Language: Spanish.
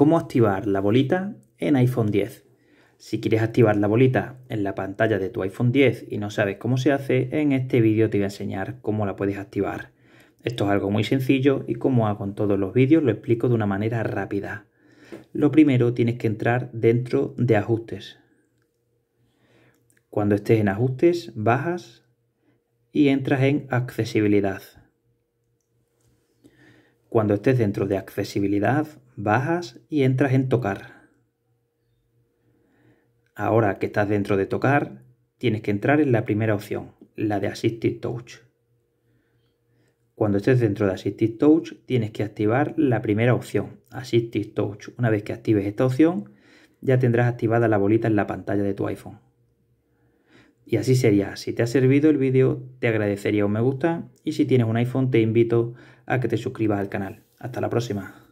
cómo activar la bolita en iPhone 10. Si quieres activar la bolita en la pantalla de tu iPhone 10 y no sabes cómo se hace, en este vídeo te voy a enseñar cómo la puedes activar. Esto es algo muy sencillo y como hago en todos los vídeos lo explico de una manera rápida. Lo primero tienes que entrar dentro de ajustes. Cuando estés en ajustes, bajas y entras en accesibilidad. Cuando estés dentro de accesibilidad, bajas y entras en tocar. Ahora que estás dentro de tocar, tienes que entrar en la primera opción, la de Assistive Touch. Cuando estés dentro de Assistive Touch, tienes que activar la primera opción, Assistive Touch. Una vez que actives esta opción, ya tendrás activada la bolita en la pantalla de tu iPhone. Y así sería, si te ha servido el vídeo, te agradecería un me gusta y si tienes un iPhone te invito a que te suscribas al canal. Hasta la próxima.